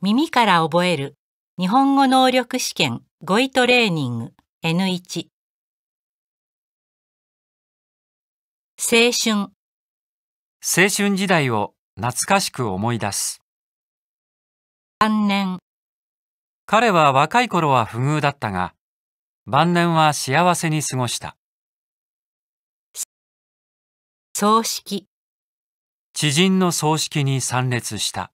耳から覚える日本語能力試験語彙トレーニング N1 青春青春時代を懐かしく思い出す晩年彼は若い頃は不遇だったが晩年は幸せに過ごした葬式知人の葬式に参列した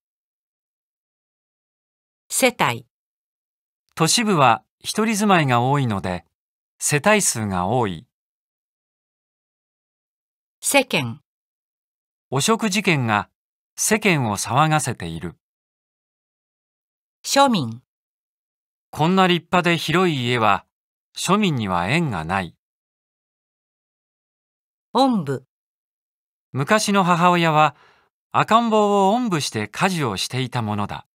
世帯都市部は一人住まいが多いので世帯数が多い世間汚職事件が世間を騒がせている庶民こんな立派で広い家は庶民には縁がないおんぶ昔の母親は赤ん坊をおんぶして家事をしていたものだ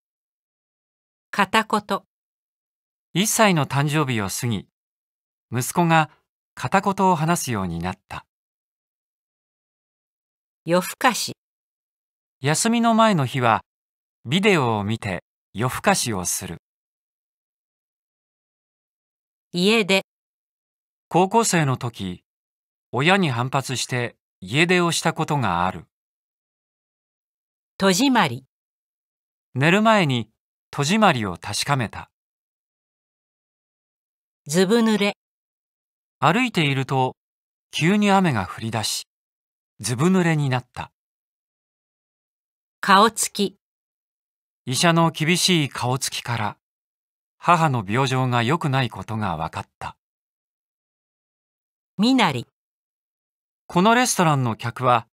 片言1歳の誕生日を過ぎ息子が片言を話すようになった夜更かし休みの前の日はビデオを見て夜更かしをする家出高校生の時親に反発して家出をしたことがある戸締まり寝る前に戸締まりを確かめたずぶ濡れ歩いていると急に雨が降り出しずぶ濡れになった顔つき医者の厳しい顔つきから母の病状が良くないことが分かった身なりこのレストランの客は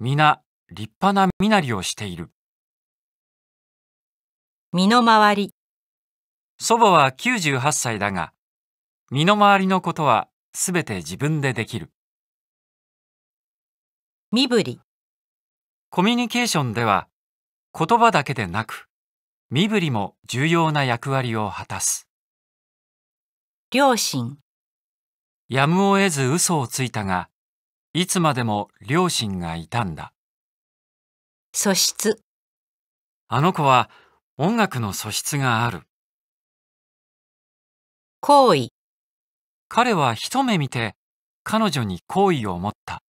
皆立派な身なりをしている身の回り祖母は98歳だが身の回りのことはすべて自分でできる身振りコミュニケーションでは言葉だけでなく身振りも重要な役割を果たす両親やむを得ず嘘をついたがいつまでも両親がいたんだ素質あの子は音楽の素質がある。好意。彼は一目見て彼女に好意を持った。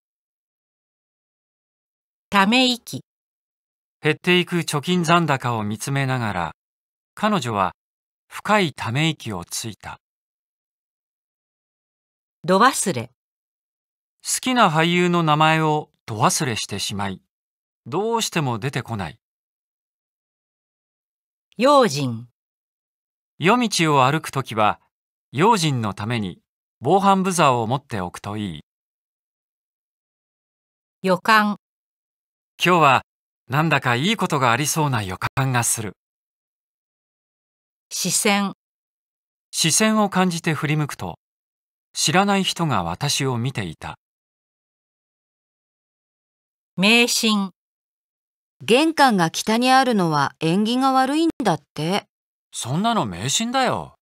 ため息。減っていく貯金残高を見つめながら、彼女は深いため息をついた。ど忘れ。好きな俳優の名前をど忘れしてしまい、どうしても出てこない。用心。夜道を歩くときは、用心のために防犯ブザーを持っておくといい。予感。今日はなんだかいいことがありそうな予感がする。視線。視線を感じて振り向くと、知らない人が私を見ていた。迷信。玄関が北にあるのは縁起が悪いんだって。そんなの迷信だよ。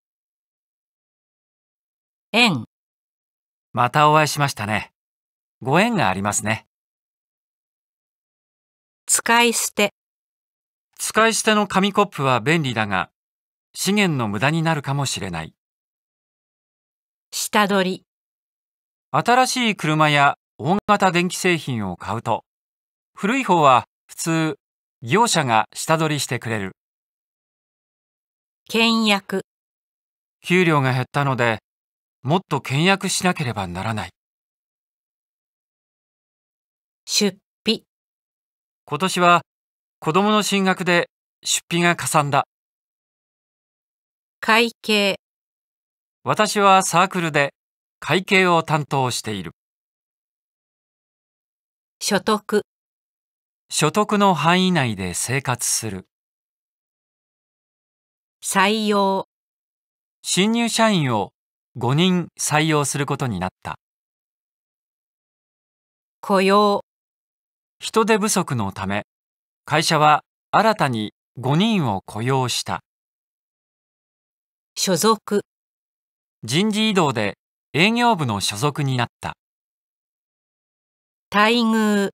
縁。またお会いしましたね。ご縁がありますね。使い捨て。使い捨ての紙コップは便利だが、資源の無駄になるかもしれない。下取り。新しい車や大型電気製品を買うと、古い方は普通、業者が下取りしてくれる。倹約、給料が減ったので、もっと倹約しなければならない。出費、今年は子供の進学で出費がかさんだ。会計、私はサークルで会計を担当している。所得。所得の範囲内で生活する採用新入社員を5人採用することになった雇用人手不足のため会社は新たに5人を雇用した所属人事異動で営業部の所属になった待遇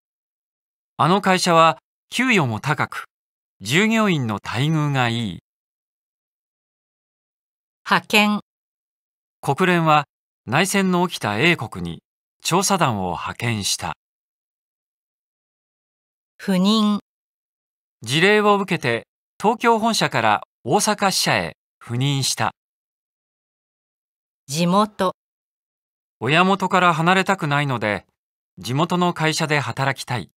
あの会社は給与も高く、従業員の待遇がいい。派遣。国連は内戦の起きた英国に調査団を派遣した。不妊。事例を受けて東京本社から大阪支社へ赴任した。地元。親元から離れたくないので、地元の会社で働きたい。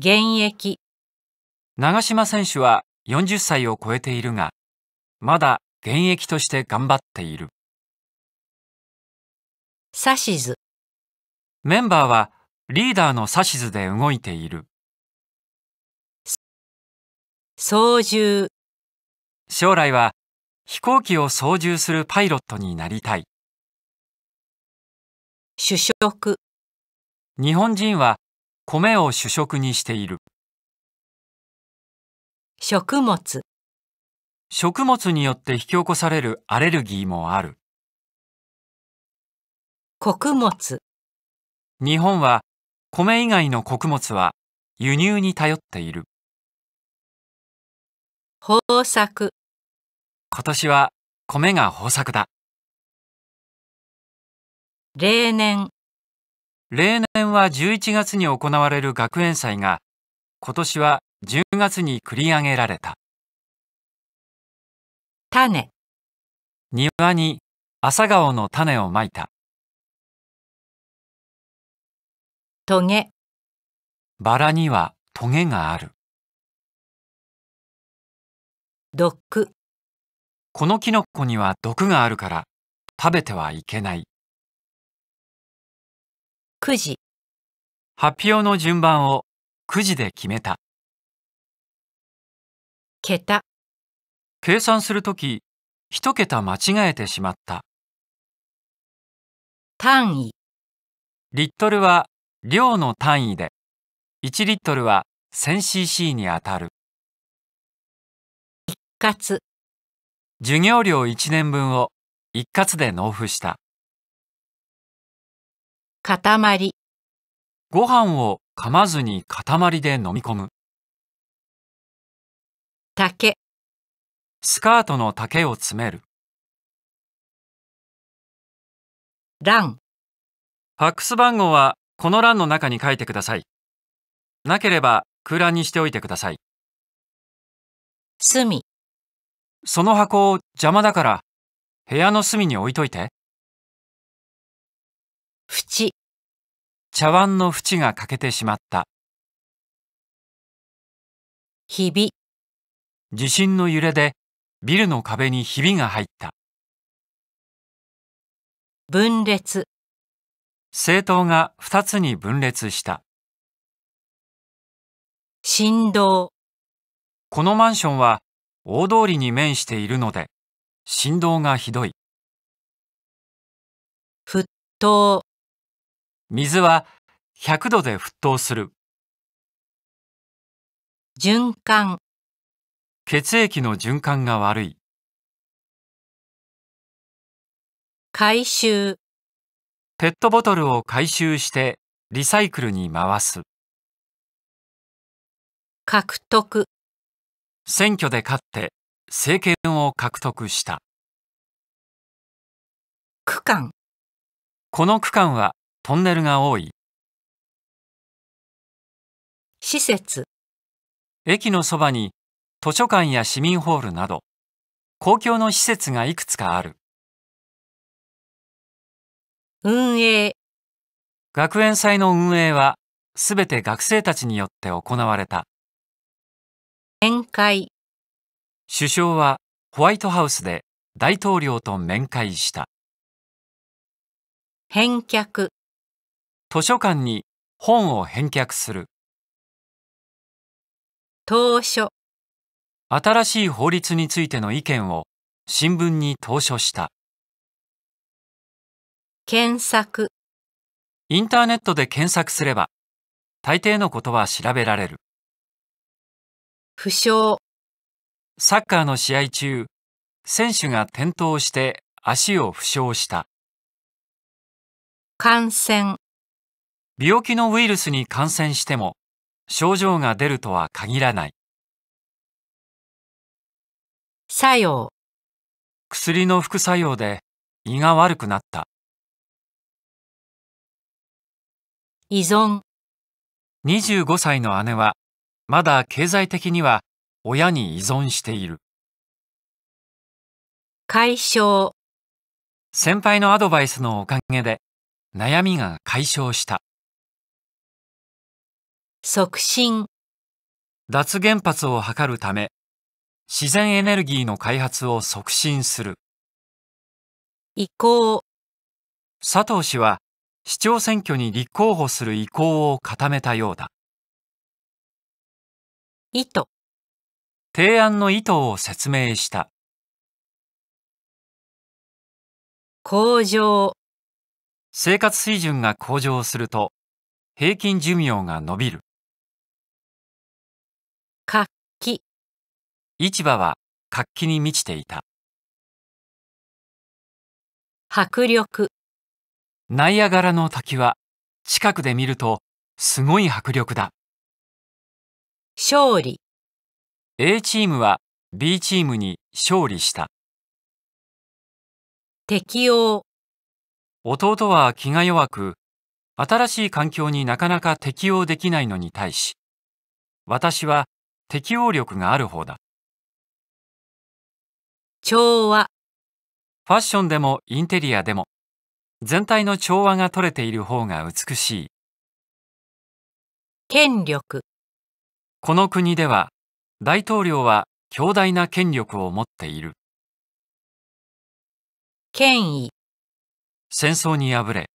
現役長嶋選手は40歳を超えているがまだ現役として頑張っている指図メンバーはリーダーの指図で動いている操縦将来は飛行機を操縦するパイロットになりたい主食日本人は米を主食にしている食物食物によって引き起こされるアレルギーもある穀物日本は米以外の穀物は輸入に頼っている豊作今年は米が豊作だ例年例年は11月に行われる学園祭が、今年は10月に繰り上げられた。種、庭に朝顔の種をまいた。トゲ、バラにはトゲがある。毒、このキノコには毒があるから食べてはいけない。9時発表の順番を9時で決めた桁計算するとき一桁間違えてしまった単位リットルは量の単位で1リットルは 1000cc にあたる一括授業料1年分を一括で納付した塊ご飯を噛まずに塊で飲み込む竹スカートの丈を詰める欄ファックス番号はこの欄の中に書いてくださいなければ空欄にしておいてください隅その箱邪魔だから部屋の隅に置いといて。縁。茶碗の縁が欠けてしまった。ひび。地震の揺れでビルの壁にひびが入った。分裂。政党が二つに分裂した。振動。このマンションは大通りに面しているので、振動がひどい。沸騰。水は100度で沸騰する。循環、血液の循環が悪い。回収、ペットボトルを回収してリサイクルに回す。獲得、選挙で勝って政権を獲得した。区間。この区間はトンネルが多い。施設。駅のそばに図書館や市民ホールなど、公共の施設がいくつかある。運営。学園祭の運営は、すべて学生たちによって行われた。面会。首相はホワイトハウスで大統領と面会した。返却。図書館に本を返却する投書新しい法律についての意見を新聞に投書した検索インターネットで検索すれば大抵のことは調べられる負傷サッカーの試合中選手が転倒して足を負傷した感染病気のウイルスに感染しても症状が出るとは限らない。作用薬の副作用で胃が悪くなった。依存25歳の姉はまだ経済的には親に依存している。解消先輩のアドバイスのおかげで悩みが解消した。促進脱原発を図るため自然エネルギーの開発を促進する意向佐藤氏は市長選挙に立候補する意向を固めたようだ意図提案の意図を説明した向上生活水準が向上すると平均寿命が伸びる活気市場は活気に満ちていた迫力ナイアガラの滝は近くで見るとすごい迫力だ勝利 A チームは B チームに勝利した適応弟は気が弱く新しい環境になかなか適応できないのに対し私は適応力がある方だ。調和。ファッションでもインテリアでも、全体の調和が取れている方が美しい。権力。この国では、大統領は強大な権力を持っている。権威。戦争に敗れ、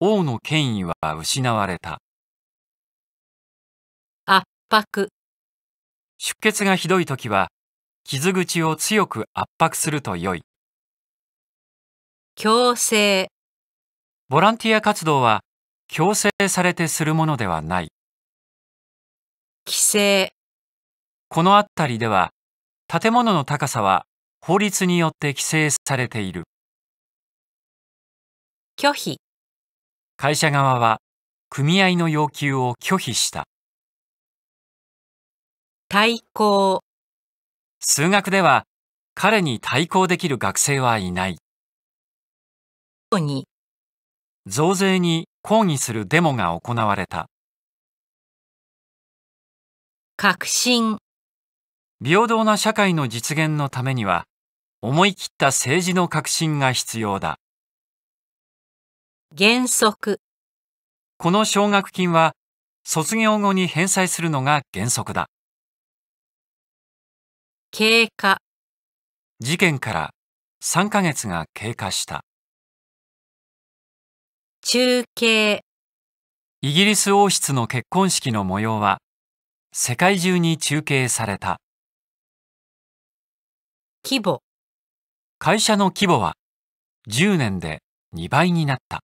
王の権威は失われた。圧迫。出血がひどい時は、傷口を強く圧迫すると良い。強制。ボランティア活動は、強制されてするものではない。規制。この辺りでは、建物の高さは法律によって規制されている。拒否。会社側は組合の要求を拒否した。対抗。数学では彼に対抗できる学生はいない。に増税に抗議するデモが行われた。革新。平等な社会の実現のためには、思い切った政治の革新が必要だ。原則。この奨学金は、卒業後に返済するのが原則だ。経過事件から3ヶ月が経過した中継イギリス王室の結婚式の模様は世界中に中継された規模会社の規模は10年で2倍になった